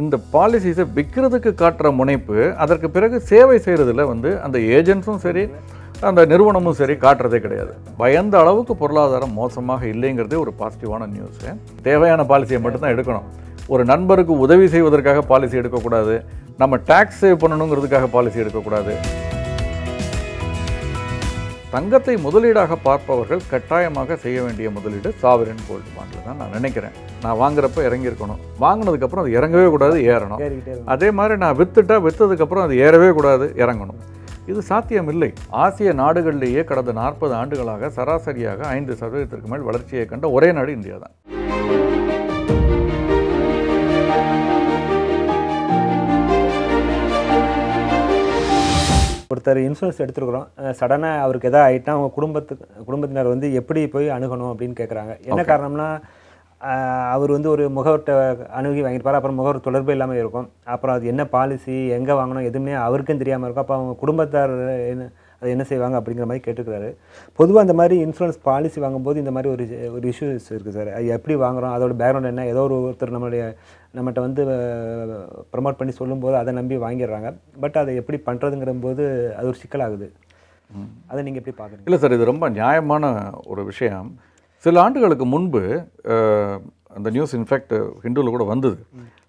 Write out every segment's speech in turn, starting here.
இந்த பாலிசிஸை விற்கிறதுக்கு காட்டுற முனைப்பு அதற்கு பிறகு சேவை செய்கிறதுல வந்து அந்த ஏஜென்ட்ஸும் சரி அந்த நிறுவனமும் சரி காட்டுறதே கிடையாது பயந்த அளவுக்கு பொருளாதாரம் மோசமாக இல்லைங்கிறதே ஒரு பாசிட்டிவான நியூஸு தேவையான பாலிசியை மட்டும்தான் எடுக்கணும் ஒரு நண்பருக்கு உதவி செய்வதற்காக பாலிசி எடுக்கக்கூடாது நம்ம டேக்ஸ் சேவ் பண்ணணுங்கிறதுக்காக பாலிசி எடுக்கக்கூடாது தங்கத்தை முதலீடாக பார்ப்பவர்கள் கட்டாயமாக செய்ய வேண்டிய முதலீடு சாவரின் கோல்டு பாண்டில் தான் நான் நினைக்கிறேன் நான் வாங்குறப்ப இறங்கியிருக்கணும் வாங்கினதுக்கப்புறம் அது இறங்கவே கூடாது ஏறணும் அதே மாதிரி நான் விற்றுட்டா விற்றதுக்கப்புறம் அது ஏறவே கூடாது இறங்கணும் இது சாத்தியமில்லை ஆசிய நாடுகளிலேயே கடந்த நாற்பது ஆண்டுகளாக சராசரியாக ஐந்து சதவீதத்திற்கு மேல் வளர்ச்சியை கண்ட ஒரே நாடு இந்தியா தான் ஒருத்தர் இன்சூரன்ஸ் எடுத்துருக்குறோம் சடனாக அவருக்கு எதாவது ஆகிட்டா அவங்க குடும்பத்துக்கு குடும்பத்தினர் வந்து எப்படி போய் அணுகணும் அப்படின்னு கேட்குறாங்க என்ன காரணம்னா அவர் வந்து ஒரு முகவர்கிட்ட அணுகி வாங்கியிருப்பார் அப்புறம் முகவர் தொடர்பு இல்லாமல் இருக்கும் அப்புறம் அது என்ன பாலிசி எங்கே வாங்கணும் எதுவுமே அவருக்கும் தெரியாமல் இருக்கும் அப்போ அவங்க குடும்பத்தார் என்ன அது என்ன செய்வாங்க அப்படிங்கிற மாதிரி கேட்டுக்கிறாரு பொதுவாக அந்த மாதிரி இன்சூரன்ஸ் பாலிசி வாங்கும்போது இந்த மாதிரி ஒரு ஒரு இஷ்யூஸ் இருக்குது சார் அது எப்படி வாங்குகிறோம் அதோட பேக்ரவுண்ட் என்ன ஏதோ ஒரு ஒருத்தர் நம்மளுடைய நம்மகிட்ட வந்து ப்ரமோட் பண்ணி சொல்லும்போது அதை நம்பி வாங்கிடுறாங்க பட் அதை எப்படி பண்ணுறதுங்கிற போது அது ஒரு சிக்கலாகுது அதை நீங்கள் எப்படி பார்க்குறீங்க இல்லை சார் இது ரொம்ப நியாயமான ஒரு விஷயம் சில ஆண்டுகளுக்கு முன்பு அந்த நியூஸ் இன்ஃபேக்ட் ஹிந்துவில் கூட வந்தது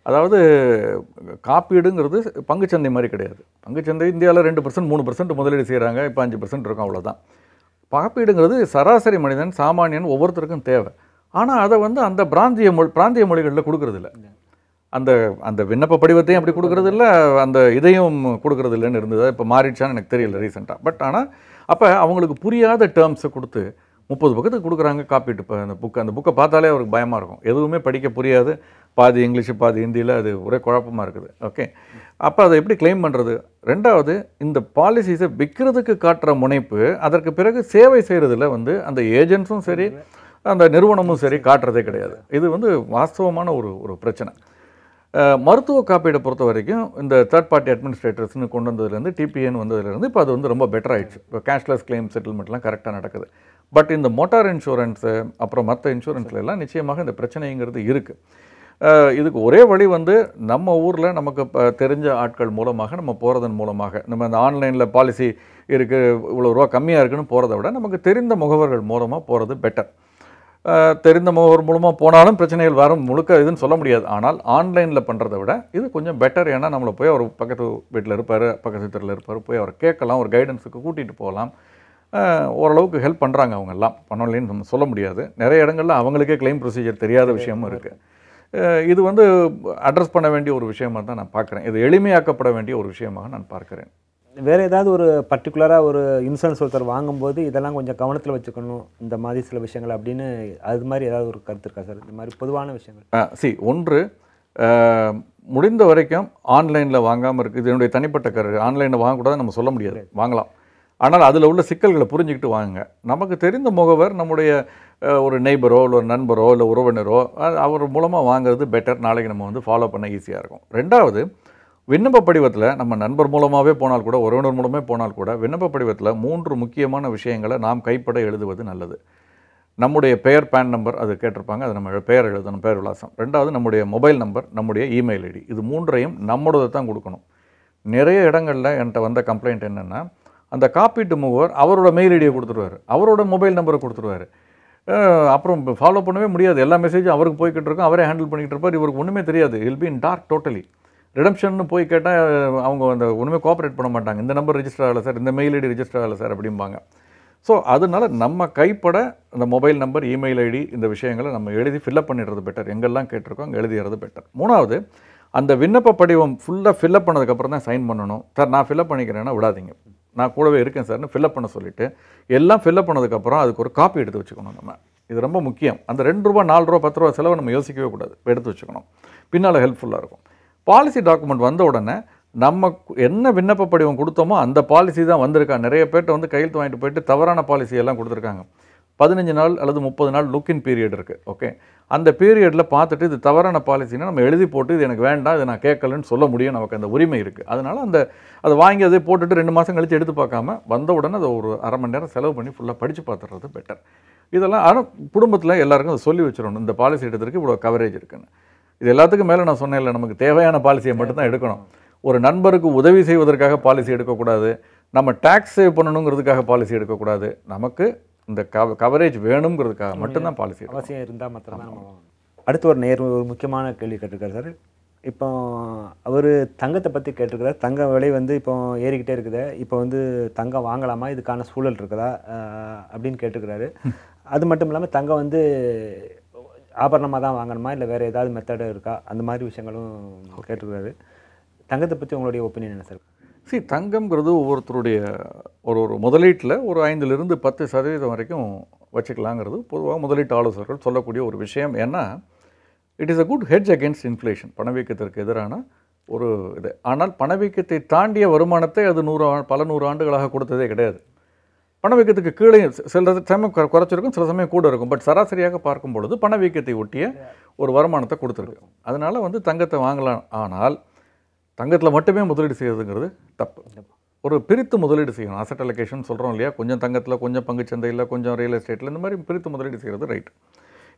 அதாவது காப்பீடுங்கிறது பங்குச்சந்தை மாதிரி கிடையாது பங்குச்சந்தை இந்தியாவில் ரெண்டு பர்சன்ட் மூணு பர்சன்ட் முதலீடு செய்கிறாங்க இப்போ அஞ்சு பர்சன்ட் இருக்கும் அவ்வளோதான் காப்பீடுங்கிறது சராசரி மனிதன் சாமானியன் ஒவ்வொருத்தருக்கும் தேவை ஆனால் அதை வந்து அந்த பிராந்திய மொழி பிராந்திய மொழிகளில் கொடுக்குறதில்ல அந்த அந்த விண்ணப்ப படிவத்தையும் அப்படி கொடுக்குறதில்ல அந்த இதையும் கொடுக்குறது இல்லைன்னு இருந்தது இப்போ மாறிடுச்சான்னு எனக்கு தெரியல ரீசெண்டாக பட் ஆனால் அப்போ அவங்களுக்கு புரியாத டேர்ம்ஸை கொடுத்து முப்பது பக்கத்துக்கு கொடுக்குறாங்க காப்பீட்டு இப்போ அந்த புக்கு அந்த புக்கை பார்த்தாலே அவருக்கு பயமாக இருக்கும் எதுவுமே படிக்க புரியாது பாதி இங்கிலீஷு பாதி ஹிந்தியில் அது ஒரே குழப்பமாக இருக்குது ஓகே அப்போ அதை எப்படி கிளைம் பண்ணுறது ரெண்டாவது இந்த பாலிசிஸை விற்கிறதுக்கு காட்டுற முனைப்பு அதற்கு பிறகு சேவை செய்கிறதுல வந்து அந்த ஏஜென்ட்ஸும் சரி அந்த நிறுவனமும் சரி காட்டுறதே கிடையாது இது வந்து வாஸ்தவமான ஒரு ஒரு பிரச்சனை மருத்துவ காப்பீடை பொறுத்த வரைக்கும் இந்த தேர்ட் பார்ட்டி அட்மினிஸ்ட்ரேட்டர்ஸ்னு கொண்டு வந்ததுலேருந்து டிபிஎன் வந்ததுலேருந்து இப்போ அது வந்து ரொம்ப பெட்டர் ஆகிடுச்சு இப்போ கேஷ்லெஸ் கிளைம் செட்டில்மெண்ட்லாம் கரெக்டாக நடக்குது பட் இந்த மோட்டார் இன்சூரன்ஸு அப்புறம் மற்ற எல்லாம் நிச்சயமாக இந்த பிரச்சனைங்கிறது இருக்குது இதுக்கு ஒரே வழி வந்து நம்ம ஊரில் நமக்கு தெரிஞ்ச ஆட்கள் மூலமாக நம்ம போகிறதன் மூலமாக நம்ம இந்த ஆன்லைனில் பாலிசி இருக்குது இவ்வளோ ரூபா கம்மியாக இருக்குன்னு போகிறத விட நமக்கு தெரிந்த முகவர்கள் மூலமாக போகிறது பெட்டர் தெரிந்த முகவர் மூலமாக போனாலும் பிரச்சனைகள் வரும் முழுக்க இதுன்னு சொல்ல முடியாது ஆனால் ஆன்லைனில் பண்ணுறதை விட இது கொஞ்சம் பெட்டர் ஏன்னா நம்மளை போய் அவர் பக்கத்து வீட்டில் இருப்பார் பக்கத்து வீட்டில் இருப்பார் போய் அவர் கேட்கலாம் ஒரு கைடன்ஸுக்கு கூட்டிகிட்டு போகலாம் ஓரளவுக்கு ஹெல்ப் பண்ணுறாங்க அவங்கெல்லாம் பண்ணலைன்னு நம்ம சொல்ல முடியாது நிறைய இடங்களில் அவங்களுக்கே கிளைம் ப்ரொசீஜர் தெரியாத விஷயமும் இருக்குது இது வந்து அட்ரஸ் பண்ண வேண்டிய ஒரு விஷயமாக தான் நான் பார்க்குறேன் இது எளிமையாக்கப்பட வேண்டிய ஒரு விஷயமாக நான் பார்க்குறேன் வேறு ஏதாவது ஒரு பர்டிகுலராக ஒரு இன்சூரன்ஸ் ஒருத்தர் வாங்கும்போது இதெல்லாம் கொஞ்சம் கவனத்தில் வச்சுக்கணும் இந்த மாதிரி சில விஷயங்கள் அப்படின்னு அது மாதிரி ஏதாவது ஒரு கருத்து இருக்கா சார் இந்த மாதிரி பொதுவான விஷயங்கள் சி ஒன்று முடிந்த வரைக்கும் ஆன்லைனில் வாங்காமல் இருக்குது இதனுடைய தனிப்பட்ட கரு ஆன்லைனில் வாங்கக்கூடாது நம்ம சொல்ல முடியாது வாங்கலாம் ஆனால் அதில் உள்ள சிக்கல்களை புரிஞ்சுக்கிட்டு வாங்குங்க நமக்கு தெரிந்த முகவர் நம்முடைய ஒரு நெய்பரோ இல்லை ஒரு நண்பரோ இல்லை உறவினரோ அவர் மூலமாக வாங்குறது பெட்டர் நாளைக்கு நம்ம வந்து ஃபாலோ பண்ண ஈஸியாக இருக்கும் ரெண்டாவது விண்ணப்ப படிவத்தில் நம்ம நண்பர் மூலமாகவே போனால் கூட உறவினர் மூலமே போனால் கூட விண்ணப்ப படிவத்தில் மூன்று முக்கியமான விஷயங்களை நாம் கைப்பட எழுதுவது நல்லது நம்முடைய பெயர் பேன் நம்பர் அது கேட்டிருப்பாங்க அது நம்ம பெயர் எழுதணும் பெயர் விலாசம் ரெண்டாவது நம்முடைய மொபைல் நம்பர் நம்முடைய இமெயில் ஐடி இது மூன்றையும் நம்மளோட தான் கொடுக்கணும் நிறைய இடங்களில் என்கிட்ட வந்த கம்ப்ளைண்ட் என்னென்னா அந்த காப்பீட்டு மூவர் அவரோட மெயில் ஐடியை கொடுத்துருவார் அவரோட மொபைல் நம்பரை கொடுத்துருவார் அப்புறம் ஃபாலோ பண்ணவே முடியாது எல்லா மெசேஜும் அவருக்கு போய்கிட்டு இருக்கும் அவரே ஹேண்டில் பண்ணிக்கிட்டு இருப்பார் இவருக்கு ஒன்றுமே தெரியாது will be in dark totally redemption போய் கேட்டால் அவங்க அந்த ஒன்றுமே கோஆப்ரேட் பண்ண மாட்டாங்க இந்த நம்பர் ரிஜிஸ்டர் ஆகலை சார் இந்த மெயில் ஐடி ரிஜிஸ்டர் ஆகலை சார் அப்படிம்பாங்க ஸோ அதனால் நம்ம கைப்பட அந்த மொபைல் நம்பர் இமெயில் ஐடி இந்த விஷயங்களை நம்ம எழுதி ஃபில்லப் பண்ணிடுறது பெட்டர் எங்கெல்லாம் கேட்டிருக்கோம் அங்கே எழுதிடுறது பெட்டர் மூணாவது அந்த விண்ணப்ப படிவம் ஃபுல்லாக ஃபில்லப் பண்ணதுக்கப்புறம் தான் சைன் பண்ணணும் சார் நான் ஃபில்லப் பண்ணிக்கிறேன்னா விடாதீங்க நான் கூடவே இருக்கேன் சார்னு ஃபில்லப் பண்ண சொல்லிவிட்டு எல்லாம் ஃபில்லப் பண்ணதுக்கப்புறம் அதுக்கு ஒரு காப்பி எடுத்து வச்சுக்கணும் நம்ம இது ரொம்ப முக்கியம் அந்த ரெண்டு ரூபா நாலு ரூபா பத்து ரூபா செலவை நம்ம யோசிக்கவே கூடாது எடுத்து வச்சுக்கணும் பின்னால் ஹெல்ப்ஃபுல்லாக இருக்கும் பாலிசி டாக்குமெண்ட் வந்த உடனே நம்ம என்ன விண்ணப்ப படிவம் கொடுத்தோமோ அந்த பாலிசி தான் வந்திருக்கா நிறைய பேர்ட்ட வந்து கையெழுத்து வாங்கிட்டு போயிட்டு தவறான பாலிசி எல்லாம் கொடுத்துருக்காங்க பதினஞ்சு நாள் அல்லது முப்பது நாள் லுக்கின் பீரியட் இருக்குது ஓகே அந்த பீரியடில் பார்த்துட்டு இது தவறான பாலிசினா நம்ம எழுதி போட்டு இது எனக்கு வேண்டாம் இதை நான் கேட்கலன்னு சொல்ல முடியும் நமக்கு அந்த உரிமை இருக்குது அதனால் அந்த அதை வாங்கி அதை போட்டுட்டு ரெண்டு மாதம் கழித்து எடுத்து பார்க்காம வந்த உடனே அதை ஒரு அரை மணி நேரம் செலவு பண்ணி ஃபுல்லாக படித்து பார்த்துறது பெட்டர் இதெல்லாம் ஆனால் குடும்பத்தில் எல்லாருக்கும் அதை சொல்லி வச்சிடணும் இந்த பாலிசி எடுத்துருக்கு இவ்வளோ கவரேஜ் இருக்குன்னு இது எல்லாத்துக்கும் மேலே நான் சொன்னேன் இல்லை நமக்கு தேவையான பாலிசியை மட்டும்தான் எடுக்கணும் ஒரு நண்பருக்கு உதவி செய்வதற்காக பாலிசி எடுக்கக்கூடாது நம்ம டேக்ஸ் சேவ் பண்ணணுங்கிறதுக்காக பாலிசி எடுக்கக்கூடாது நமக்கு இந்த கவ கவரேஜ் வேணுங்கிறதுக்காக மட்டும்தான் பாலிசி அவசியம் இருந்தால் மாத்திரம் அடுத்து ஒரு நேர் ஒரு முக்கியமான கேள்வி கேட்டிருக்காரு சார் இப்போ அவர் தங்கத்தை பற்றி கேட்டிருக்கிறார் தங்க விலை வந்து இப்போ ஏறிக்கிட்டே இருக்குது இப்போ வந்து தங்கம் வாங்கலாமா இதுக்கான சூழல் இருக்குதா அப்படின்னு கேட்டிருக்கிறாரு அது மட்டும் இல்லாமல் தங்கம் வந்து ஆபரணமாக தான் வாங்கணுமா இல்லை வேறு ஏதாவது மெத்தடு இருக்கா அந்த மாதிரி விஷயங்களும் கேட்டுருக்காரு தங்கத்தை பற்றி உங்களுடைய ஒப்பீனியன் என்ன சார் சி தங்கம்ங்கிறது ஒவ்வொருத்தருடைய ஒரு ஒரு முதலீட்டில் ஒரு ஐந்துலேருந்து பத்து சதவீதம் வரைக்கும் வச்சுக்கலாங்கிறது பொதுவாக முதலீட்டு ஆலோசகர்கள் சொல்லக்கூடிய ஒரு விஷயம் ஏன்னா it is a good hedge against inflation பணவீக்கத்திற்கு எதிரான ஒரு இது ஆனால் பணவீக்கத்தை தாண்டிய வருமானத்தை அது நூறு பல நூறு ஆண்டுகளாக கொடுத்ததே கிடையாது பணவீக்கத்துக்கு கீழே சில சமயம் குறைச்சிருக்கும் சில சமயம் கூட இருக்கும் பட் சராசரியாக பார்க்கும் பொழுது பணவீக்கத்தை ஒட்டிய ஒரு வருமானத்தை கொடுத்துருக்கு அதனால் வந்து தங்கத்தை வாங்கலாம் ஆனால் தங்கத்தில் மட்டுமே முதலீடு செய்யறதுங்கிறது தப்பு ஒரு பிரித்து முதலீடு செய்யணும் அசட் அலகேஷன் சொல்கிறோம் இல்லையா கொஞ்சம் தங்கத்தில் கொஞ்சம் பங்கு சந்தையில் கொஞ்சம் ரியல் எஸ்டேட்டில் இந்த மாதிரி பிரித்து முதலீடு செய்கிறது ரைட்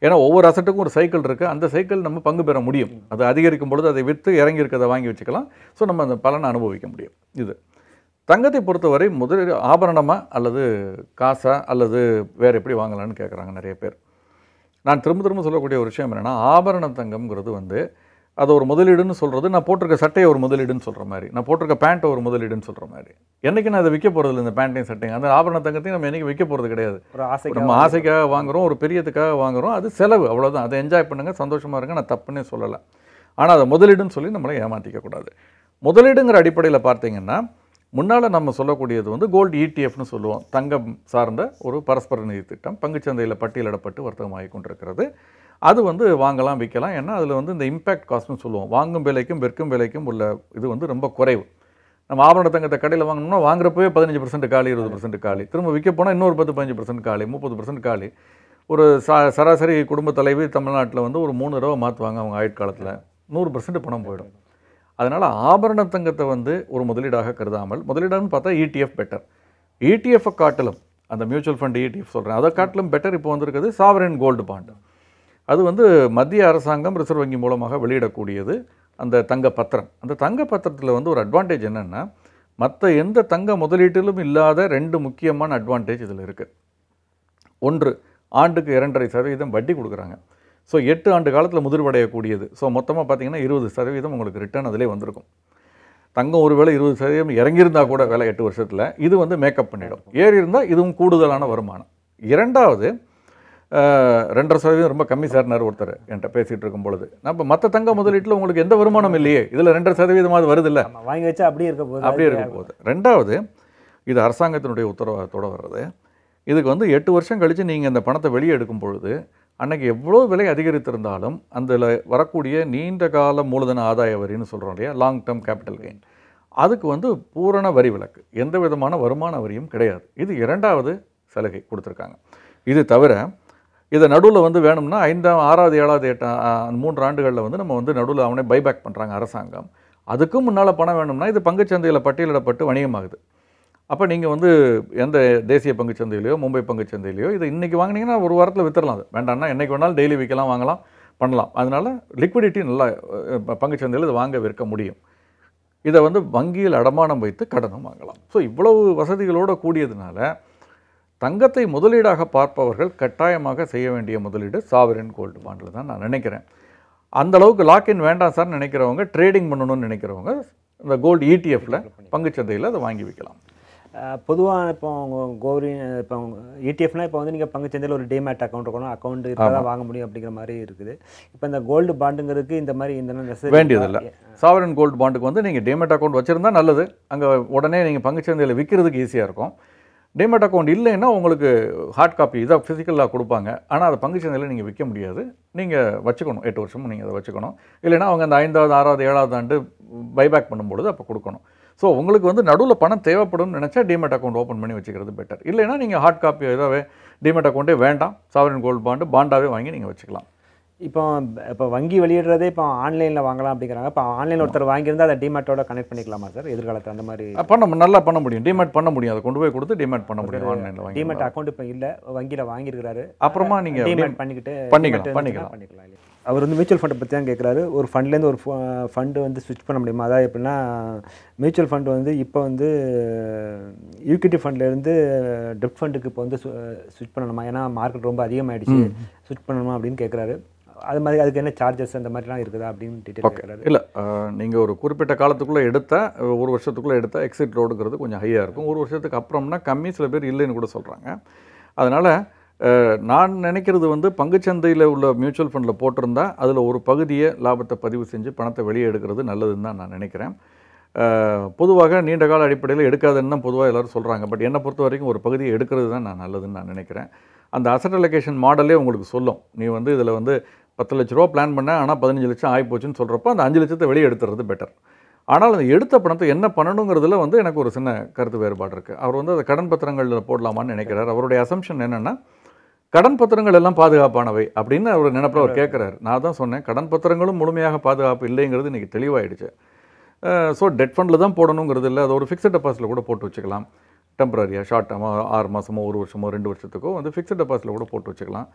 ஏன்னா ஒவ்வொரு அசட்டுக்கும் ஒரு சைக்கிள் இருக்குது அந்த சைக்கிள் நம்ம பங்கு பெற முடியும் அது அதிகரிக்கும் பொழுது அதை விற்று இறங்கி இருக்கிறத வாங்கி வச்சுக்கலாம் ஸோ நம்ம அந்த பலனை அனுபவிக்க முடியும் இது தங்கத்தை பொறுத்தவரை முதல் ஆபரணமாக அல்லது காசாக அல்லது வேறு எப்படி வாங்கலான்னு கேட்குறாங்க நிறைய பேர் நான் திரும்ப திரும்ப சொல்லக்கூடிய ஒரு விஷயம் என்னென்னா ஆபரண தங்கம்ங்கிறது வந்து அதை ஒரு முதலீடுன்னு சொல்கிறது நான் போட்டிருக்க சட்டையை ஒரு முதலீடுன்னு சொல்கிற மாதிரி நான் போட்டிருக்க பேண்ட்டை ஒரு முதலீடுன்னு சொல்கிற மாதிரி என்றைக்கு நான் அதை விற்க போகிறதில்ல இந்த பேண்ட்டையும் சட்டையும் அந்த ஆபரண தங்கத்தையும் நம்ம என்றைக்கு விற்க போகிறது கிடையாது ஒரு ஆசை நம்ம ஆசைக்காக வாங்குகிறோம் ஒரு பெரியத்துக்காக வாங்குகிறோம் அது செலவு அவ்வளோதான் அதை என்ஜாய் பண்ணுங்கள் சந்தோஷமாக இருங்க நான் தப்புன்னே சொல்லலை ஆனால் அதை முதலீடுன்னு சொல்லி நம்மளை ஏமாற்றிக்கக்கூடாது முதலீடுங்கிற அடிப்படையில் பார்த்தீங்கன்னா முன்னால் நம்ம சொல்லக்கூடியது வந்து கோல்டு இடிஎஃப்னு e சொல்லுவோம் தங்கம் சார்ந்த ஒரு பரஸ்பர நிதி திட்டம் பங்குச்சந்தையில் பட்டியலிடப்பட்டு வர்த்தகமாகி கொண்டிருக்கிறது அது வந்து வாங்கலாம் விற்கலாம் ஏன்னா அதில் வந்து இந்த இம்பேக்ட் காஸ்ட்னு சொல்லுவோம் வாங்கும் விலைக்கும் விற்கும் விலைக்கும் உள்ள இது வந்து ரொம்ப குறைவு நம்ம ஆபரண தங்கத்தை கடையில் வாங்கணும்னா வாங்குறப்பவே பதினஞ்சு பர்சன்ட் காலி இருபது பர்சன்ட் காலி திரும்ப விற்க போனால் இன்னொரு பத்து பதினஞ்சு பர்சன்ட் காலி முப்பது பர்சன்ட் காலி ஒரு சா சராசரி குடும்ப தலைவி தமிழ்நாட்டில் வந்து ஒரு மூணு ரூபா மாற்றுவாங்க அவங்க ஆயுட்காலத்தில் நூறு பர்சன்ட் பணம் போயிடும் அதனால் ஆபரண தங்கத்தை வந்து ஒரு முதலீடாக கருதாமல் முதலீடாகனு பார்த்தா இடிஎஃப் பெட்டர் இடிஎஃப்பை காட்டிலும் அந்த மியூச்சுவல் ஃபண்ட் இடிஎஃப் சொல்கிறேன் அதை காட்டிலும் பெட்டர் இப்போ வந்திருக்குது சாவரன் கோல்டு பாண்டு அது வந்து மத்திய அரசாங்கம் ரிசர்வ் வங்கி மூலமாக வெளியிடக்கூடியது அந்த தங்க பத்திரம் அந்த தங்க பத்திரத்தில் வந்து ஒரு அட்வான்டேஜ் என்னென்னா மற்ற எந்த தங்க முதலீட்டிலும் இல்லாத ரெண்டு முக்கியமான அட்வான்டேஜ் இதில் இருக்குது ஒன்று ஆண்டுக்கு இரண்டரை சதவீதம் வட்டி கொடுக்குறாங்க ஸோ எட்டு ஆண்டு காலத்தில் முதிர்வடையக்கூடியது ஸோ மொத்தமாக பார்த்தீங்கன்னா இருபது சதவீதம் உங்களுக்கு ரிட்டர்ன் அதிலே வந்திருக்கும் தங்கம் ஒருவேளை இருபது சதவீதம் இறங்கியிருந்தால் கூட வேலை எட்டு வருஷத்தில் இது வந்து மேக்கப் பண்ணிடும் ஏறி இருந்தால் இதுவும் கூடுதலான வருமானம் இரண்டாவது ரெண்டரை சதவீதம் ரொம்ப கம்மி சார்னார் ஒருத்தர் என்கிட்ட பேசிகிட்டு இருக்கும் பொழுது நம்ம மற்ற தங்க முதலீட்டில் உங்களுக்கு எந்த வருமானம் இல்லையே இதில் ரெண்டரை சதவீதமாவது வருது இல்லை வாங்கி வச்சா அப்படியே இருக்க போகுது அப்படியே இருக்க போகுது ரெண்டாவது இது அரசாங்கத்தினுடைய உத்தரவாதத்தோடு வர்றது இதுக்கு வந்து எட்டு வருஷம் கழித்து நீங்கள் இந்த பணத்தை வெளியே எடுக்கும் பொழுது அன்றைக்கி எவ்வளோ விலை அதிகரித்திருந்தாலும் அதில் வரக்கூடிய நீண்ட கால மூலதன ஆதாய வரின்னு சொல்கிறோம் இல்லையா லாங் டேர்ம் கேபிட்டல் கெயின் அதுக்கு வந்து பூரண வரி விலக்கு எந்த விதமான வருமான வரியும் கிடையாது இது இரண்டாவது சலுகை கொடுத்துருக்காங்க இது தவிர இதை நடுவில் வந்து வேணும்னா ஐந்தாம் ஆறாவது ஏழாவது எட்டாம் மூன்று ஆண்டுகளில் வந்து நம்ம வந்து நடுவில் அவனே பைபேக் பண்ணுறாங்க அரசாங்கம் அதுக்கும் முன்னால் பணம் வேணும்னா இது பங்குச்சந்தையில் பட்டியலிடப்பட்டு வணிகமாகுது அப்போ நீங்கள் வந்து எந்த தேசிய சந்தையிலையோ மும்பை சந்தையிலையோ இதை இன்றைக்கி வாங்கினீங்கன்னா ஒரு வாரத்தில் வித்துடலாம் அது வேண்டாம்னா என்றைக்கு வேணாலும் டெய்லி விற்கலாம் வாங்கலாம் பண்ணலாம் அதனால் லிக்விடிட்டி நல்லா பங்குச்சந்தையில் இதை வாங்க விற்க முடியும் இதை வந்து வங்கியில் அடமானம் வைத்து கடனும் வாங்கலாம் ஸோ இவ்வளவு வசதிகளோடு கூடியதுனால தங்கத்தை முதலீடாக பார்ப்பவர்கள் கட்டாயமாக செய்ய வேண்டிய முதலீடு சாவரின் கோல்டு பாண்டில் தான் நான் நினைக்கிறேன் அந்தளவுக்கு லாக்இன் வேண்டாம் சார் நினைக்கிறவங்க ட்ரேடிங் பண்ணணும்னு நினைக்கிறவங்க இந்த கோல்டு e இடிஎஃப்பில் பங்குச்சந்தையில் அதை வாங்கி வைக்கலாம் பொதுவாக இப்போ கோரி இப்போ இடிஎஃப்னால் e இப்போ வந்து நீங்கள் பங்கு சந்தையில் ஒரு டேமேட் அக்கௌண்ட் இருக்கணும் அக்கௌண்ட் இருந்தால் வாங்க முடியும் அப்படிங்கிற மாதிரி இருக்குது இப்போ இந்த கோல்டு பாண்டுங்கிறதுக்கு இந்த மாதிரி இந்த வேண்டியதில்லை சாவரன் கோல்டு பாண்டுக்கு வந்து நீங்கள் டேமேட் அக்கௌண்ட் வச்சுருந்தா நல்லது அங்கே உடனே நீங்கள் பங்கு சந்தையில் விற்கிறதுக்கு ஈஸியாக இருக்கும் டேமேட் அக்கௌண்ட் இல்லைன்னா உங்களுக்கு ஹார்ட் காப்பி இதாக ஃபிசிக்கலாக கொடுப்பாங்க ஆனால் அதை பங்கு சந்தையில் நீங்கள் விற்க முடியாது நீங்கள் வச்சுக்கணும் எட்டு வருஷமும் நீங்கள் அதை வச்சுக்கணும் இல்லைனா அவங்க அந்த ஐந்தாவது ஆறாவது ஏழாவது ஆண்டு பைபேக் பண்ணும்பொழுது அப்போ கொடுக்கணும் ஸோ உங்களுக்கு வந்து நடுவில் பணம் தேவைப்படும் நினச்சா டிமெட் அக்கௌண்ட் ஓப்பன் பண்ணி வச்சுக்கிறது பெட்டர் இல்லைனா நீங்கள் ஹார்ட் காப்பி ஏதாவது டிமெட் அக்கௌண்ட்டே வேண்டாம் சாவரின் கோல்டு பாண்டு பாண்டாவே வாங்கி நீங்கள் வச்சுக்கலாம் இப்போ இப்போ வங்கி வெளியிடுறதே இப்போ ஆன்லைனில் வாங்கலாம் அப்படிங்கிறாங்க இப்போ ஆன்லைனில் ஒருத்தர் வாங்கியிருந்தால் அதை டிமெட்டோட கனெக்ட் பண்ணிக்கலாமா சார் எதிர்காலத்தில் அந்த மாதிரி பண்ண நல்லா பண்ண முடியும் டிமெட் பண்ண முடியும் அதை கொண்டு போய் கொடுத்து டிமெட் பண்ண முடியும் ஆன்லைனில் டிமெட் அக்கௌண்ட் இப்போ இல்லை வங்கியில் வாங்கியிருக்கிறாரு அப்புறமா நீங்கள் டிமெட் பண்ணிக்கிட்டு பண்ணிக்கலாம் பண்ணிக்கலாம் பண்ணிக்கலாம் அவர் வந்து மியூச்சுவல் ஃபண்டை பற்றி தான் கேட்குறாரு ஒரு ஃபண்ட்லேருந்து ஒரு ஃபண்டு வந்து ஸ்விட்ச் பண்ண முடியுமா அதாவது எப்படின்னா மியூச்சுவல் ஃபண்ட் வந்து இப்போ வந்து ஈக்விட்டி ஃபண்ட்லேருந்து டெப்ட் ஃபண்டுக்கு இப்போ வந்து ஸ்விட்ச் பண்ணணுமா ஏன்னா மார்க்கெட் ரொம்ப அதிகமாகிடுச்சு ஸ்விட்ச் பண்ணணுமா அப்படின்னு கேட்குறாரு அது மாதிரி அதுக்கு என்ன சார்ஜஸ் அந்த மாதிரிலாம் இருக்குதா அப்படின்னு டீட்டெயில் இல்லை நீங்கள் ஒரு குறிப்பிட்ட காலத்துக்குள்ளே எடுத்தால் ஒரு வருஷத்துக்குள்ளே எடுத்தால் எக்ஸிட் ரோடுங்கிறது கொஞ்சம் ஹையாக இருக்கும் ஒரு வருஷத்துக்கு அப்புறம்னா கம்மி சில பேர் இல்லைன்னு கூட சொல்கிறாங்க அதனால் நான் நினைக்கிறது வந்து பங்குச்சந்தையில் உள்ள மியூச்சுவல் ஃபண்டில் போட்டிருந்தா அதில் ஒரு பகுதியை லாபத்தை பதிவு செஞ்சு பணத்தை வெளியே எடுக்கிறது நல்லதுன்னு தான் நான் நினைக்கிறேன் பொதுவாக நீண்ட கால அடிப்படையில் எடுக்காதுன்னு தான் பொதுவாக எல்லோரும் சொல்கிறாங்க பட் என்னை பொறுத்த வரைக்கும் ஒரு பகுதியை எடுக்கிறது தான் நான் நல்லதுன்னு நான் நினைக்கிறேன் அந்த அசட் அலோகேஷன் மாடலே உங்களுக்கு சொல்லும் நீ வந்து இதில் வந்து பத்து லட்ச ரூபா பிளான் பண்ண ஆனால் பதினஞ்சு லட்சம் ஆகிப்போச்சுன்னு சொல்கிறப்போ அந்த அஞ்சு லட்சத்தை வெளியே எடுத்துறது பெட்டர் ஆனால் அந்த எடுத்த பணத்தை என்ன பண்ணணுங்கிறதுல வந்து எனக்கு ஒரு சின்ன கருத்து வேறுபாடு இருக்குது அவர் வந்து அதை கடன் பத்திரங்களில் போடலாமான்னு நினைக்கிறார் அவருடைய அசம்ஷன் என்னென்னா கடன் பத்திரங்கள் எல்லாம் பாதுகாப்பானவை அப்படின்னு அவர் நினைப்பில் அவர் கேட்குறாரு நான் தான் சொன்னேன் கடன் பத்திரங்களும் முழுமையாக பாதுகாப்பு இல்லைங்கிறது இன்றைக்கி தெளிவாயிடுச்சு ஸோ டெட் ஃபண்டில் தான் போடணுங்கிறது இல்லை அது ஒரு ஃபிக்ஸட் டெபாசிட்டில் கூட போட்டு வச்சுக்கலாம் டெம்பரரியாக ஷார்ட் டேமோ ஆறு மாதமோ ஒரு வருஷமோ ரெண்டு வருஷத்துக்கோ வந்து ஃபிக்ஸட் டெபாசிட்டில் கூட போட்டு வச்சுக்கலாம்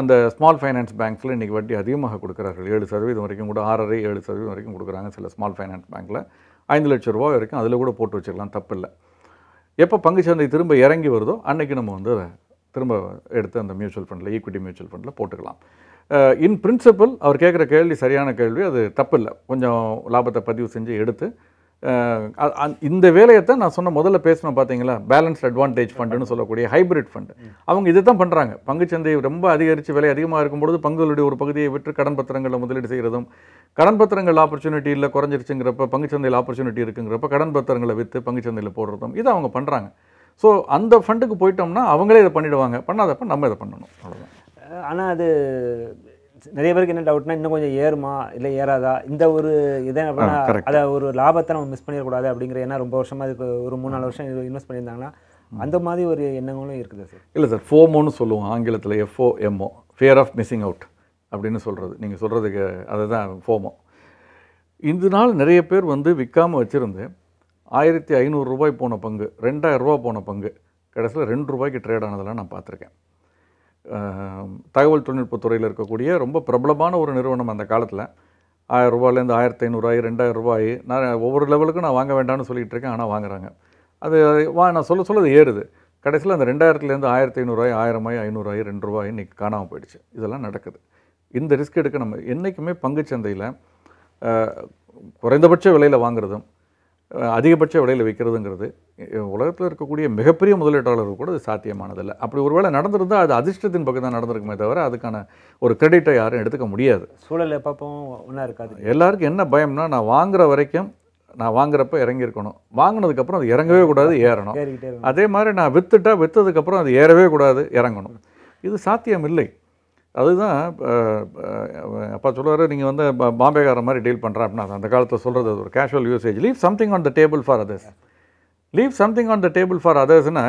அந்த ஸ்மால் ஃபைனான்ஸ் பேங்க்ஸில் இன்றைக்கி வட்டி அதிகமாக கொடுக்குறார்கள் ஏழு சதவீதம் வரைக்கும் கூட ஆறரை ஏழு சதவீதம் வரைக்கும் கொடுக்குறாங்க சில ஸ்மால் ஃபைனான்ஸ் பேங்க்கில் ஐந்து லட்ச ரூபா வரைக்கும் அதில் கூட போட்டு வச்சுக்கலாம் தப்பில்லை எப்போ பங்கு சந்தை திரும்ப இறங்கி வருதோ அன்றைக்கி நம்ம வந்து திரும்ப எடுத்து அந்த மியூச்சுவல் ஃபண்டில் ஈக்விட்டி மியூச்சுவல் ஃபண்டில் போட்டுக்கலாம் இன் பிரின்சிபல் அவர் கேட்குற கேள்வி சரியான கேள்வி அது தப்பு இல்லை கொஞ்சம் லாபத்தை பதிவு செஞ்சு எடுத்து இந்த வேலையை தான் நான் சொன்ன முதல்ல பேசணும் பார்த்தீங்களா பேலன்ஸ்ட் அட்வான்டேஜ் ஃபண்டுன்னு சொல்லக்கூடிய ஹைபிரிட் ஃபண்டு அவங்க இதை தான் பண்ணுறாங்க பங்குச்சந்தை ரொம்ப அதிகரித்து விலை அதிகமாக இருக்கும்பொழுது பங்குகளுடைய ஒரு பகுதியை விற்று கடன் பத்திரங்களில் முதலீடு செய்கிறதும் கடன் பத்திரங்கள் ஆப்பர்ச்சுனிட்டி இல்லை குறைஞ்சிருச்சுங்கிறப்ப பங்குச்சந்தையில் ஆப்பர்ச்சுனிட்டி இருக்குங்கிறப்ப கடன் பத்திரங்களை விற்று பங்குச்சந்தையில் போடுறதும் இதை அவங்க பண்ணுறாங்க ஸோ அந்த ஃபண்டுக்கு போயிட்டோம்னா அவங்களே இதை பண்ணிவிடுவாங்க பண்ணாதப்ப நம்ம இதை பண்ணணும் அவ்வளோதான் ஆனால் அது நிறைய பேருக்கு என்ன டவுட்னா இன்னும் கொஞ்சம் ஏறுமா இல்லை ஏறாதா இந்த ஒரு இதை அப்படின்னா அதை ஒரு லாபத்தை நம்ம மிஸ் பண்ணிடக்கூடாது அப்படிங்கிற ஏன்னா ரொம்ப வருஷமாக அதுக்கு ஒரு மூணு நாலு வருஷம் இன்வெஸ்ட் பண்ணியிருந்தாங்கன்னா அந்த மாதிரி ஒரு எண்ணங்களும் இருக்குது சார் இல்லை சார் ஃபோமோன்னு சொல்லுவோம் ஆங்கிலத்தில் F O M O fear of missing out அப்படின்னு சொல்கிறது நீங்கள் சொல்கிறதுக்கு அதுதான் ஃபோமோ இந்த நாள் நிறைய பேர் வந்து விற்காமல் வச்சுருந்து ஆயிரத்தி ஐநூறு ரூபாய் போன பங்கு ரெண்டாயிரம் ரூபா போன பங்கு கடைசியில் ரெண்டு ரூபாய்க்கு ட்ரேட் ஆனதெல்லாம் நான் பார்த்துருக்கேன் தகவல் தொழில்நுட்பத்துறையில் இருக்கக்கூடிய ரொம்ப பிரபலமான ஒரு நிறுவனம் அந்த காலத்தில் ஆயிரம் ரூபாயிலேருந்து ஆயிரத்தி ஐநூறுரூவாய் ரெண்டாயிரம் ரூபாய் நான் ஒவ்வொரு லெவலுக்கும் நான் வாங்க வேண்டாம்னு சொல்லிகிட்டு இருக்கேன் ஆனால் வாங்குறாங்க அது வா நான் சொல்ல சொல்ல அது ஏறுது கடைசியில் அந்த ரெண்டாயிரத்துலேருந்து ஆயிரத்தி ஐநூறுரூவாய் ஆயிரமாய் ஐநூறுரூவாய் ரெண்டு ரூபாய் இன்றைக்கி காணாமல் போயிடுச்சு இதெல்லாம் நடக்குது இந்த ரிஸ்க் எடுக்க நம்ம என்றைக்குமே பங்குச்சந்தையில் குறைந்தபட்ச விலையில் வாங்குறதும் அதிகபட்ச விலையில் விற்கிறதுங்கிறது உலகத்தில் இருக்கக்கூடிய மிகப்பெரிய முதலீட்டாளர்கள் கூட அது சாத்தியமானதில்லை அப்படி ஒருவேளை நடந்திருந்தால் அது அதிர்ஷ்டத்தின் பக்கம் தான் நடந்திருக்குமே தவிர அதுக்கான ஒரு கிரெடிட்டை யாரும் எடுத்துக்க முடியாது சூழல் எப்பப்பவும் ஒன்றா இருக்காது எல்லாருக்கும் என்ன பயம்னா நான் வாங்குற வரைக்கும் நான் வாங்குறப்ப இறங்கியிருக்கணும் வாங்கினதுக்கப்புறம் அது இறங்கவே கூடாது ஏறணும் அதே மாதிரி நான் விற்றுட்டா விற்றதுக்கப்புறம் அது ஏறவே கூடாது இறங்கணும் இது சாத்தியம் இல்லை அதுதான் அப்பா சொல்லுவார் நீங்கள் வந்து பாம்பேகார மாதிரி டீல் பண்ணுறேன் அப்படின்னா அந்த காலத்தில் சொல்கிறது ஒரு casual usage leave something on the table for others leave something on the table for அதர்ஸ்னா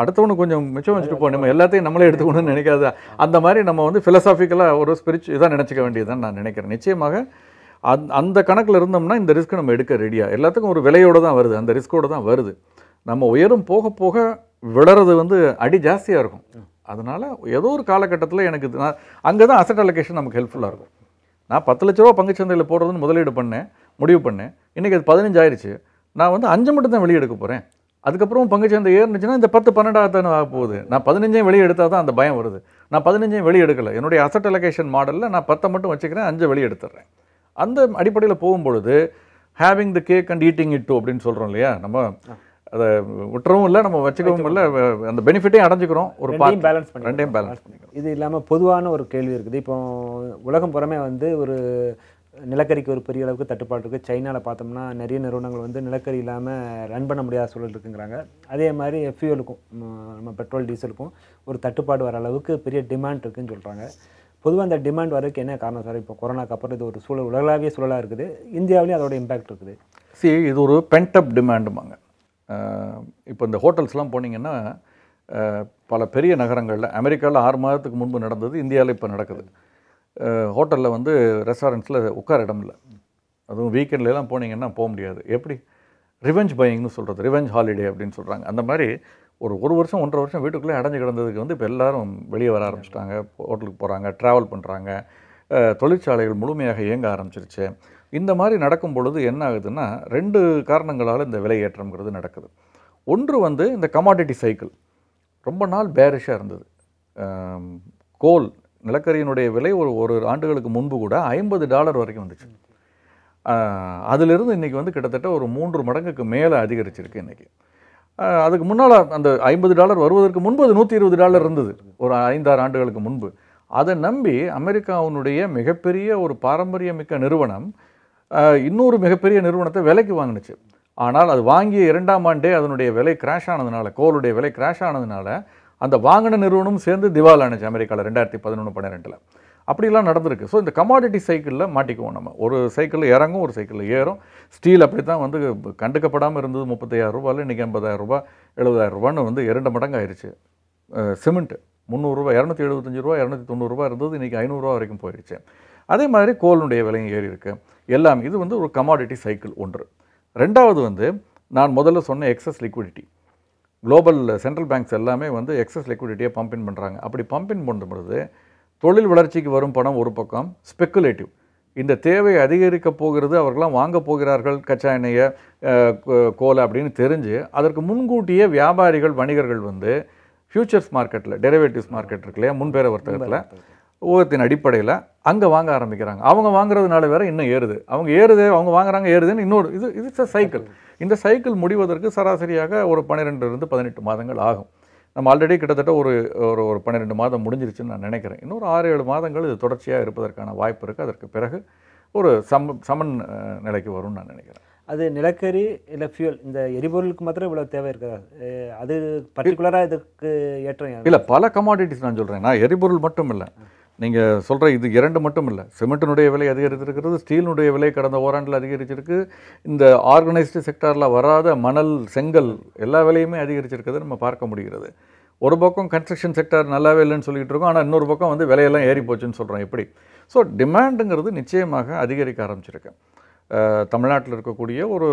அடுத்தவனு கொஞ்சம் மிச்சம் வச்சுட்டு போகணும் எல்லாத்தையும் நம்மளே எடுத்துக்கணும்னு நினைக்காது அந்த மாதிரி நம்ம வந்து ஃபிலசாஃபிக்கலாக ஒரு ஸ்பிரிச் இதாக நினச்சிக்க வேண்டியதுன்னு நான் நினைக்கிறேன் நிச்சயமாக அந் அந்த கணக்கில் இருந்தோம்னா இந்த ரிஸ்க் நம்ம எடுக்க ரெடியாக எல்லாத்துக்கும் ஒரு விலையோடு தான் வருது அந்த ரிஸ்க்கோடு தான் வருது நம்ம உயரும் போக போக விளறது வந்து அடி ஜாஸ்தியாக இருக்கும் அதனால் ஏதோ ஒரு காலகட்டத்தில் எனக்கு நான் அங்கே தான் அசட் அலகேஷன் நமக்கு ஹெல்ப்ஃபுல்லாக இருக்கும் நான் பத்து லட்ச ரூபா பங்குச்சந்தையில் போடுறதுன்னு முதலீடு பண்ணேன் முடிவு பண்ணேன் இன்றைக்கி அது பதினஞ்சு ஆயிடுச்சு நான் வந்து அஞ்சு மட்டும் தான் வெளியெடுக்க போகிறேன் அதுக்கப்புறம் பங்குச்சந்தை ஏறுனுச்சுன்னா இந்த பத்து பன்னெண்டாவது ஆக போகுது நான் பதினஞ்சையும் வெளியே எடுத்தால் தான் அந்த பயம் வருது நான் பதினஞ்சையும் வெளியே எடுக்கலை என்னுடைய அசட் அலகேஷன் மாடலில் நான் பத்தை மட்டும் வச்சுக்கிறேன் அஞ்சு வெளியே எடுத்துடுறேன் அந்த அடிப்படையில் போகும்பொழுது having the cake and eating it too அப்படின்னு சொல்கிறோம் இல்லையா நம்ம அதை விட்டுறவும் இல்லை நம்ம வச்சுக்கவும் இல்லை அந்த பெனிஃபிட்டையும் அடைஞ்சிக்கிறோம் ஒரு பார்ட் பேலன்ஸ் பண்ணி ரெண்டையும் பேலன்ஸ் பண்ணி இது இல்லாமல் பொதுவான ஒரு கேள்வி இருக்குது இப்போ உலகம் புறமே வந்து ஒரு நிலக்கரிக்கு ஒரு பெரிய அளவுக்கு தட்டுப்பாடு இருக்குது சைனாவில் பார்த்தோம்னா நிறைய நிறுவனங்கள் வந்து நிலக்கரி இல்லாமல் ரன் பண்ண முடியாத சூழல் இருக்குங்கிறாங்க அதே மாதிரி ஃபியூலுக்கும் நம்ம பெட்ரோல் டீசலுக்கும் ஒரு தட்டுப்பாடு வர அளவுக்கு பெரிய டிமாண்ட் இருக்குதுன்னு சொல்கிறாங்க பொதுவாக அந்த டிமாண்ட் வரதுக்கு என்ன காரணம் சார் இப்போ கொரோனாக்கு அப்புறம் இது ஒரு சூழல் உலகளாவிய சூழலாக இருக்குது இந்தியாவிலேயும் அதோட இம்பேக்ட் இருக்குது சி இது ஒரு பென்டப் டிமாண்டுமாங்க இப்போ இந்த ஹோட்டல்ஸ்லாம் போனீங்கன்னா பல பெரிய நகரங்களில் அமெரிக்காவில் ஆறு மாதத்துக்கு முன்பு நடந்தது இந்தியாவில் இப்போ நடக்குது ஹோட்டலில் வந்து ரெஸ்டாரண்ட்ஸில் உட்கார இடம் இல்லை அதுவும் வீக்கெண்ட்லலாம் போனீங்கன்னா போக முடியாது எப்படி ரிவெஞ்ச் பையிங்னு சொல்கிறது ரிவெஞ்ச் ஹாலிடே அப்படின்னு சொல்கிறாங்க அந்த மாதிரி ஒரு ஒரு வருஷம் ஒன்றரை வருஷம் வீட்டுக்குள்ளே அடைஞ்சு கிடந்ததுக்கு வந்து இப்போ எல்லோரும் வெளியே வர ஆரம்பிச்சிட்டாங்க ஹோட்டலுக்கு போகிறாங்க ட்ராவல் பண்ணுறாங்க தொழிற்சாலைகள் முழுமையாக இயங்க ஆரம்பிச்சிருச்சு இந்த மாதிரி நடக்கும் பொழுது என்ன ஆகுதுன்னா ரெண்டு காரணங்களால் இந்த விலை ஏற்றம்ங்கிறது நடக்குது ஒன்று வந்து இந்த கமாடிட்டி சைக்கிள் ரொம்ப நாள் பேரிஷாக இருந்தது கோல் நிலக்கரியினுடைய விலை ஒரு ஒரு ஆண்டுகளுக்கு முன்பு கூட ஐம்பது டாலர் வரைக்கும் வந்துச்சு அதிலிருந்து இன்றைக்கி வந்து கிட்டத்தட்ட ஒரு மூன்று மடங்குக்கு மேலே அதிகரிச்சிருக்கு இன்றைக்கி அதுக்கு முன்னால் அந்த ஐம்பது டாலர் வருவதற்கு முன்பு அது நூற்றி இருபது டாலர் இருந்தது ஒரு ஐந்தாறு ஆண்டுகளுக்கு முன்பு அதை நம்பி அமெரிக்காவினுடைய மிகப்பெரிய ஒரு பாரம்பரியமிக்க நிறுவனம் இன்னொரு மிகப்பெரிய நிறுவனத்தை விலைக்கு வாங்கினுச்சு ஆனால் அது வாங்கிய இரண்டாம் ஆண்டே அதனுடைய விலை கிராஷ் ஆனதுனால கோலுடைய விலை கிராஷ் ஆனதுனால அந்த வாங்கின நிறுவனம் சேர்ந்து திவால் ஆனிச்சு அமெரிக்காவில் ரெண்டாயிரத்தி பதினொன்று பன்னிரெண்டில் அப்படிலாம் நடந்திருக்கு ஸோ இந்த கமாடிட்டி சைக்கிளில் மாட்டிக்குவோம் நம்ம ஒரு சைக்கிளில் இறங்கும் ஒரு சைக்கிளில் ஏறும் ஸ்டீல் அப்படி தான் வந்து கண்டுக்கப்படாமல் இருந்தது முப்பத்தையாயிரம் ரூபாயில் இன்றைக்கி ரூபா எழுபதாயிரம் ரூபான்னு வந்து இரண்டு மடங்கு ஆயிடுச்சு சிமெண்ட்டு முந்நூறுரூவா இரநூத்தி எழுபத்தஞ்சி ரூபா இரநூத்தி தொண்ணூறுரூவா இருந்தது இன்றைக்கி ஐநூறுரூவா வரைக்கும் போயிடுச்சு அதே மாதிரி கோலனுடைய விலையும் ஏறி இருக்குது எல்லாம் இது வந்து ஒரு கமாடிட்டி சைக்கிள் ஒன்று ரெண்டாவது வந்து நான் முதல்ல சொன்ன excess liquidity global central banks எல்லாமே வந்து எக்ஸஸ் லிக்விடிட்டியை பம்பின் பண்ணுறாங்க அப்படி பம்பின் பண்ணும் பொழுது தொழில் வளர்ச்சிக்கு வரும் பணம் ஒரு பக்கம் ஸ்பெக்குலேட்டிவ் இந்த தேவை அதிகரிக்க போகிறது அவர்களாம் வாங்க போகிறார்கள் கச்சா எண்ணெயை கோலை அப்படின்னு தெரிஞ்சு அதற்கு முன்கூட்டியே வியாபாரிகள் வணிகர்கள் வந்து ஃப்யூச்சர்ஸ் மார்க்கெட்டில் டெரிவேட்டிவ்ஸ் மார்க்கெட் இருக்குல்லையா முன்பேற வர்த்தகத்தில் ஊகத்தின் அடிப்படையில் அங்கே வாங்க ஆரம்பிக்கிறாங்க அவங்க வாங்குறதுனால வேற இன்னும் ஏறுது அவங்க ஏறுது அவங்க வாங்குறாங்க ஏறுதுன்னு இன்னொரு இது இது இட்ஸ் சைக்கிள் இந்த சைக்கிள் முடிவதற்கு சராசரியாக ஒரு பன்னிரெண்டுலேருந்து பதினெட்டு மாதங்கள் ஆகும் நம்ம ஆல்ரெடி கிட்டத்தட்ட ஒரு ஒரு ஒரு பன்னிரெண்டு மாதம் முடிஞ்சிருச்சுன்னு நான் நினைக்கிறேன் இன்னொரு ஆறு ஏழு மாதங்கள் இது தொடர்ச்சியாக இருப்பதற்கான வாய்ப்பு இருக்குது அதற்கு பிறகு ஒரு சம சமன் நிலைக்கு வரும்னு நான் நினைக்கிறேன் அது நிலக்கரி இல்லை ஃபியூல் இந்த எரிபொருளுக்கு மாத்திரம் இவ்வளோ தேவை இருக்கிறதா அது பர்டிகுலராக இதுக்கு ஏற்றம் இல்லை பல கமாடிட்டிஸ் நான் சொல்கிறேன் நான் எரிபொருள் மட்டும் இல்லை நீங்கள் சொல்கிற இது இரண்டு மட்டும் இல்லை சிமெண்ட்டினுடைய விலை அதிகரித்திருக்கிறது ஸ்டீலினுடைய விலை கடந்த ஓராண்டில் அதிகரிச்சிருக்கு இந்த ஆர்கனைஸ்டு செக்டாரில் வராத மணல் செங்கல் எல்லா விலையுமே அதிகரிச்சிருக்கிறது நம்ம பார்க்க முடிகிறது ஒரு பக்கம் கன்ஸ்ட்ரக்ஷன் செக்டார் நல்லாவே இல்லைன்னு சொல்லிகிட்டு இருக்கோம் ஆனால் இன்னொரு பக்கம் வந்து விலையெல்லாம் ஏறி போச்சுன்னு சொல்கிறோம் எப்படி ஸோ டிமாண்டுங்கிறது நிச்சயமாக அதிகரிக்க ஆரம்பிச்சிருக்கேன் தமிழ்நாட்டில் இருக்கக்கூடிய ஒரு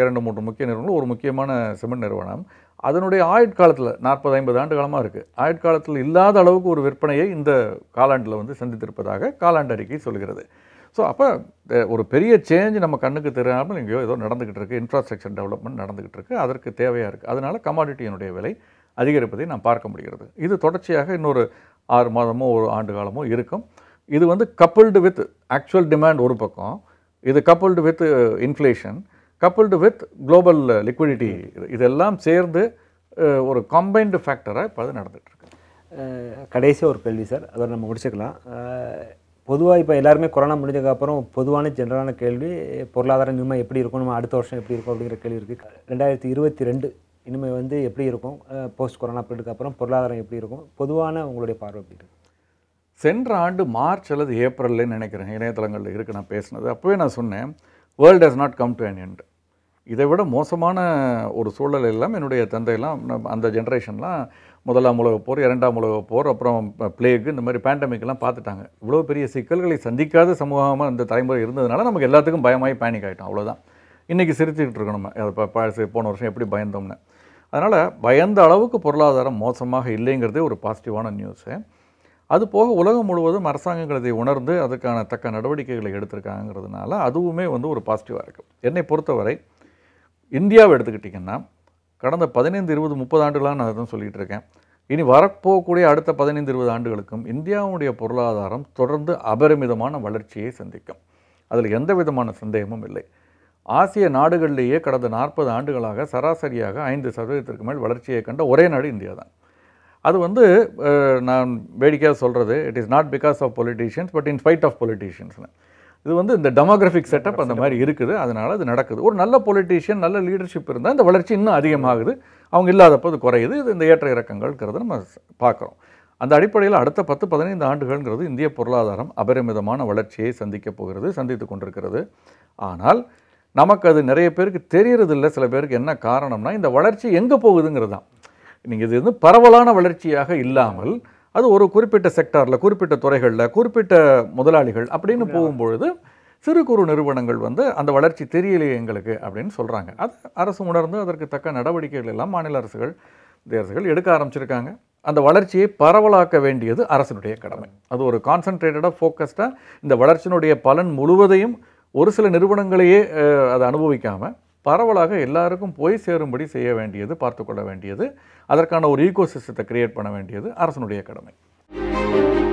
இரண்டு மூன்று முக்கிய நிறுவனம் ஒரு முக்கியமான சிமெண்ட் நிறுவனம் அதனுடைய ஆயுட்காலத்தில் நாற்பது ஐம்பது ஆண்டு காலமாக இருக்குது ஆயுட்காலத்தில் இல்லாத அளவுக்கு ஒரு விற்பனையை இந்த காலாண்டில் வந்து சந்தித்திருப்பதாக காலாண்டு அறிக்கை சொல்கிறது ஸோ அப்போ ஒரு பெரிய சேஞ்ச் நம்ம கண்ணுக்கு தெரியாமல் எங்கேயோ ஏதோ நடந்துக்கிட்டு இருக்குது இன்ஃப்ராஸ்ட்ரக்சர் டெவலப்மெண்ட் நடந்துக்கிட்டு இருக்குது அதற்கு தேவையாக இருக்குது அதனால் கமாடிட்டியினுடைய விலை அதிகரிப்பதை நாம் பார்க்க முடிகிறது இது தொடர்ச்சியாக இன்னொரு ஆறு மாதமோ ஒரு ஆண்டு காலமோ இருக்கும் இது வந்து கப்புள்டு வித் ஆக்சுவல் டிமாண்ட் ஒரு பக்கம் இது coupled with inflation coupled with global liquidity இதெல்லாம் சேர்ந்து uh, ஒரு கம்பைன்டு ஃபேக்டராக இப்போ அது நடந்துகிட்ருக்கு கடைசியாக ஒரு கேள்வி சார் அதை நம்ம முடிச்சுக்கலாம் பொதுவாக இப்போ எல்லாருமே கொரோனா முடிஞ்சதுக்கப்புறம் பொதுவான ஜென்ரலான கேள்வி பொருளாதார நிலைமை எப்படி இருக்கும் நம்ம அடுத்த வருஷம் எப்படி இருக்கும் அப்படிங்கிற கேள்வி இருக்குது ரெண்டாயிரத்தி இருபத்தி ரெண்டு இனிமேல் வந்து எப்படி இருக்கும் போஸ்ட் கொரோனா பீரியடுக்கு அப்புறம் பொருளாதாரம் எப்படி இருக்கும் பொதுவான உங்களுடைய பார்வை எப்படி இருக்குது சென்ற ஆண்டு மார்ச் அல்லது ஏப்ரல்லேன்னு நினைக்கிறேன் இணையதளங்களில் இருக்குது நான் பேசினது அப்போவே நான் சொன்னேன் world has not come to an end இதை விட மோசமான ஒரு சூழல் எல்லாம் என்னுடைய தந்தையெல்லாம் அந்த ஜென்ரேஷன்லாம் முதலாம் உலக போர் இரண்டாம் உலக போர் அப்புறம் பிளேக் இந்த மாதிரி பேண்டமிக்லாம் பார்த்துட்டாங்க இவ்வளோ பெரிய சிக்கல்களை சந்திக்காத சமூகமாக அந்த தலைமுறை இருந்ததுனால நமக்கு எல்லாத்துக்கும் பயமாகி பேனிக் ஆகிட்டோம் அவ்வளோதான் இன்றைக்கி சிரிச்சுக்கிட்டு இருக்கணும் நம்ம அதை பழசு போன வருஷம் எப்படி பயந்தோம்னு அதனால் பயந்த அளவுக்கு பொருளாதாரம் மோசமாக இல்லைங்கிறதே ஒரு பாசிட்டிவான நியூஸு அது போக உலகம் முழுவதும் அரசாங்கங்கள் இதை உணர்ந்து அதுக்கான தக்க நடவடிக்கைகளை எடுத்திருக்காங்கிறதுனால அதுவுமே வந்து ஒரு பாசிட்டிவாக இருக்குது என்னை பொறுத்தவரை இந்தியாவை எடுத்துக்கிட்டிங்கன்னா கடந்த பதினைந்து இருபது முப்பது ஆண்டுகளாக நான் அதை சொல்லிகிட்டு இருக்கேன் இனி வரப்போகக்கூடிய அடுத்த பதினைந்து இருபது ஆண்டுகளுக்கும் இந்தியாவுடைய பொருளாதாரம் தொடர்ந்து அபரிமிதமான வளர்ச்சியை சந்திக்கும் அதில் எந்த விதமான சந்தேகமும் இல்லை ஆசிய நாடுகளிலேயே கடந்த நாற்பது ஆண்டுகளாக சராசரியாக ஐந்து சதவீதத்திற்கு மேல் வளர்ச்சியை கண்ட ஒரே நாடு இந்தியா தான் அது வந்து நான் வேடிக்கையாக சொல்கிறது it is not because of politicians but in spite of பொலிட்டீஷியன்ஸ்னு இது வந்து இந்த டெமோகிராஃபிக் செட்டப் அந்த மாதிரி இருக்குது அதனால் அது நடக்குது ஒரு நல்ல பொலிட்டீஷியன் நல்ல லீடர்ஷிப் இருந்தால் இந்த வளர்ச்சி இன்னும் அதிகமாகுது அவங்க இல்லாதப்போ அது குறையுது இது இந்த ஏற்ற இறக்கங்கள்ங்கிறத நம்ம பார்க்குறோம் அந்த அடிப்படையில் அடுத்த பத்து பதினைந்து ஆண்டுகள்ங்கிறது இந்திய பொருளாதாரம் அபரிமிதமான வளர்ச்சியை சந்திக்கப் போகிறது சந்தித்து கொண்டிருக்கிறது ஆனால் நமக்கு அது நிறைய பேருக்கு தெரியறதில்ல சில பேருக்கு என்ன காரணம்னா இந்த வளர்ச்சி எங்கே போகுதுங்கிறது தான் நீங்கள் இது வந்து பரவலான வளர்ச்சியாக இல்லாமல் அது ஒரு குறிப்பிட்ட செக்டாரில் குறிப்பிட்ட துறைகளில் குறிப்பிட்ட முதலாளிகள் அப்படின்னு போகும்பொழுது சிறு குறு நிறுவனங்கள் வந்து அந்த வளர்ச்சி தெரியலையே எங்களுக்கு அப்படின்னு சொல்கிறாங்க அது அரசு உணர்ந்து அதற்கு தக்க நடவடிக்கைகள் எல்லாம் மாநில அரசுகள் மத்திய எடுக்க ஆரம்பிச்சிருக்காங்க அந்த வளர்ச்சியை பரவலாக்க வேண்டியது அரசினுடைய கடமை அது ஒரு கான்சன்ட்ரேட்டடாக ஃபோக்கஸ்டாக இந்த வளர்ச்சியினுடைய பலன் முழுவதையும் ஒரு சில நிறுவனங்களையே அதை அனுபவிக்காமல் பரவலாக எல்லாருக்கும் போய் சேரும்படி செய்ய வேண்டியது பார்த்துக்கொள்ள வேண்டியது அதற்கான ஒரு ஈகோசிஸ்டத்தை கிரியேட் பண்ண வேண்டியது அரசனுடைய கடமை